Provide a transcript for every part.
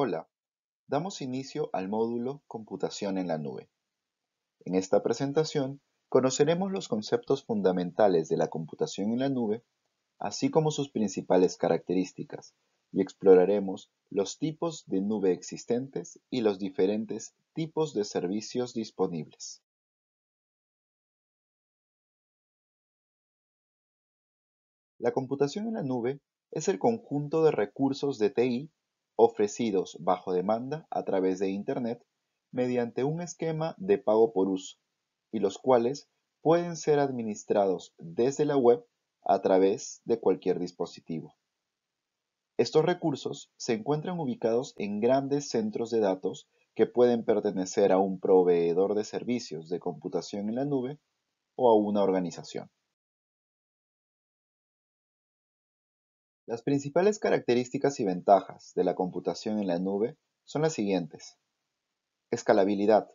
Hola, damos inicio al módulo Computación en la nube. En esta presentación conoceremos los conceptos fundamentales de la computación en la nube, así como sus principales características, y exploraremos los tipos de nube existentes y los diferentes tipos de servicios disponibles. La computación en la nube es el conjunto de recursos de TI ofrecidos bajo demanda a través de Internet mediante un esquema de pago por uso, y los cuales pueden ser administrados desde la web a través de cualquier dispositivo. Estos recursos se encuentran ubicados en grandes centros de datos que pueden pertenecer a un proveedor de servicios de computación en la nube o a una organización. Las principales características y ventajas de la computación en la nube son las siguientes. Escalabilidad,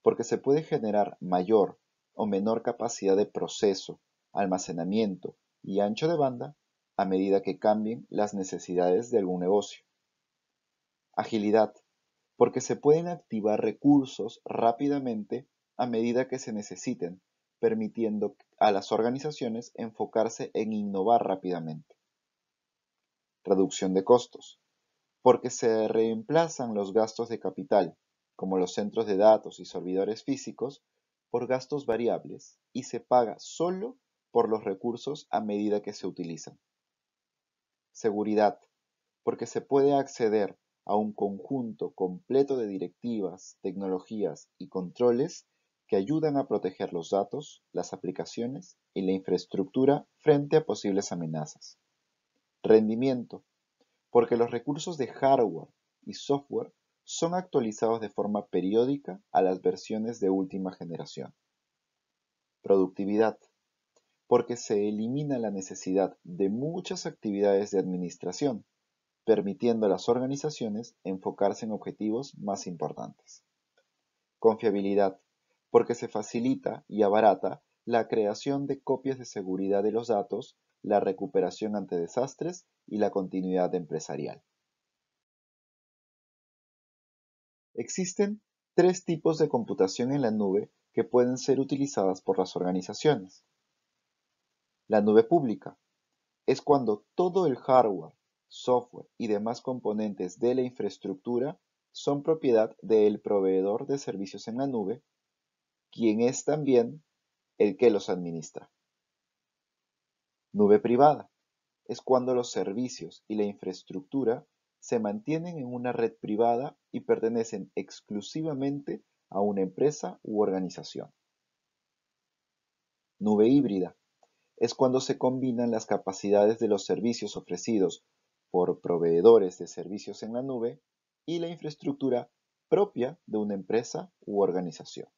porque se puede generar mayor o menor capacidad de proceso, almacenamiento y ancho de banda a medida que cambien las necesidades de algún negocio. Agilidad, porque se pueden activar recursos rápidamente a medida que se necesiten, permitiendo a las organizaciones enfocarse en innovar rápidamente reducción de costos, porque se reemplazan los gastos de capital, como los centros de datos y servidores físicos, por gastos variables y se paga solo por los recursos a medida que se utilizan. Seguridad, porque se puede acceder a un conjunto completo de directivas, tecnologías y controles que ayudan a proteger los datos, las aplicaciones y la infraestructura frente a posibles amenazas. Rendimiento: Porque los recursos de hardware y software son actualizados de forma periódica a las versiones de última generación. Productividad. Porque se elimina la necesidad de muchas actividades de administración, permitiendo a las organizaciones enfocarse en objetivos más importantes. Confiabilidad. Porque se facilita y abarata la creación de copias de seguridad de los datos la recuperación ante desastres y la continuidad empresarial. Existen tres tipos de computación en la nube que pueden ser utilizadas por las organizaciones. La nube pública es cuando todo el hardware, software y demás componentes de la infraestructura son propiedad del proveedor de servicios en la nube, quien es también el que los administra. Nube privada es cuando los servicios y la infraestructura se mantienen en una red privada y pertenecen exclusivamente a una empresa u organización. Nube híbrida es cuando se combinan las capacidades de los servicios ofrecidos por proveedores de servicios en la nube y la infraestructura propia de una empresa u organización.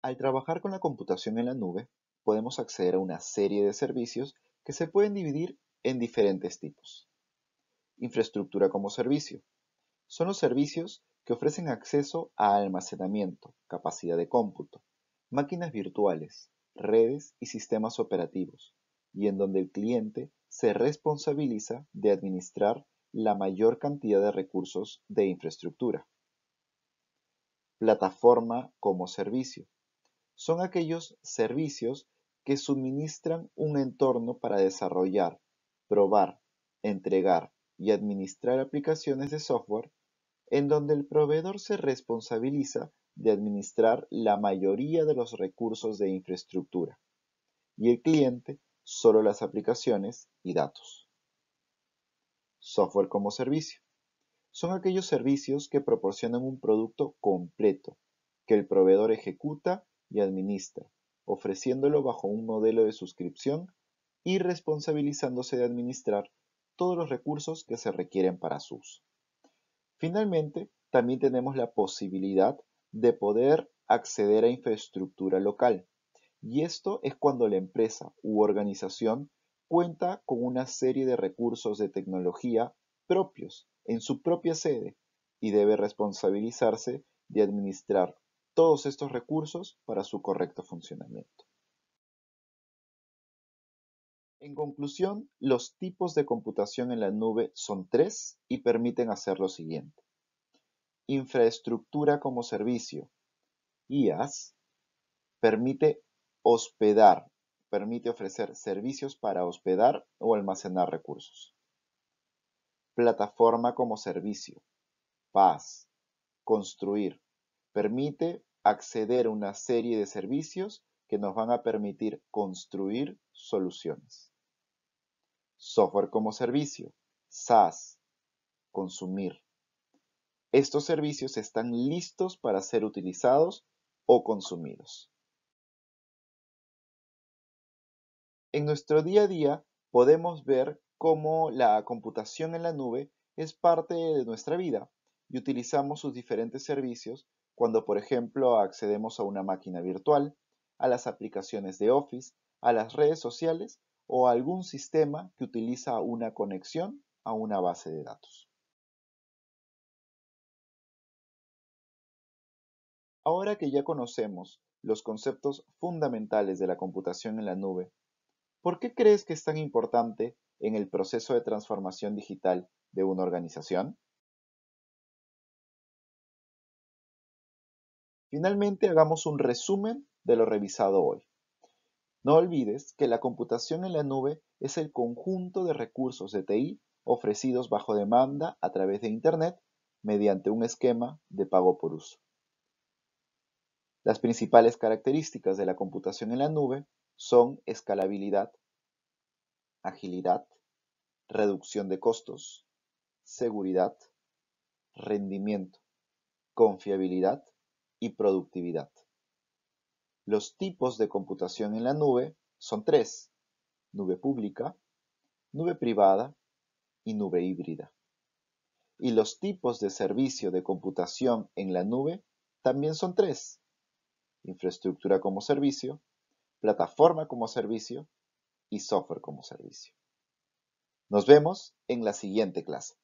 Al trabajar con la computación en la nube, podemos acceder a una serie de servicios que se pueden dividir en diferentes tipos. Infraestructura como servicio. Son los servicios que ofrecen acceso a almacenamiento, capacidad de cómputo, máquinas virtuales, redes y sistemas operativos, y en donde el cliente se responsabiliza de administrar la mayor cantidad de recursos de infraestructura. Plataforma como servicio son aquellos servicios que suministran un entorno para desarrollar, probar, entregar y administrar aplicaciones de software en donde el proveedor se responsabiliza de administrar la mayoría de los recursos de infraestructura y el cliente solo las aplicaciones y datos. Software como servicio. Son aquellos servicios que proporcionan un producto completo que el proveedor ejecuta y administra, ofreciéndolo bajo un modelo de suscripción y responsabilizándose de administrar todos los recursos que se requieren para su uso. Finalmente, también tenemos la posibilidad de poder acceder a infraestructura local. Y esto es cuando la empresa u organización cuenta con una serie de recursos de tecnología propios en su propia sede y debe responsabilizarse de administrar todos estos recursos para su correcto funcionamiento. En conclusión, los tipos de computación en la nube son tres y permiten hacer lo siguiente. Infraestructura como servicio, IaaS, permite hospedar, permite ofrecer servicios para hospedar o almacenar recursos. Plataforma como servicio, PaaS, construir, permite acceder a una serie de servicios que nos van a permitir construir soluciones. Software como servicio, SaaS, consumir. Estos servicios están listos para ser utilizados o consumidos. En nuestro día a día podemos ver cómo la computación en la nube es parte de nuestra vida y utilizamos sus diferentes servicios cuando por ejemplo accedemos a una máquina virtual, a las aplicaciones de Office, a las redes sociales o a algún sistema que utiliza una conexión a una base de datos. Ahora que ya conocemos los conceptos fundamentales de la computación en la nube, ¿por qué crees que es tan importante en el proceso de transformación digital de una organización? Finalmente, hagamos un resumen de lo revisado hoy. No olvides que la computación en la nube es el conjunto de recursos de TI ofrecidos bajo demanda a través de Internet mediante un esquema de pago por uso. Las principales características de la computación en la nube son escalabilidad, agilidad, reducción de costos, seguridad, rendimiento, confiabilidad y productividad. Los tipos de computación en la nube son tres, nube pública, nube privada y nube híbrida. Y los tipos de servicio de computación en la nube también son tres, infraestructura como servicio, plataforma como servicio y software como servicio. Nos vemos en la siguiente clase.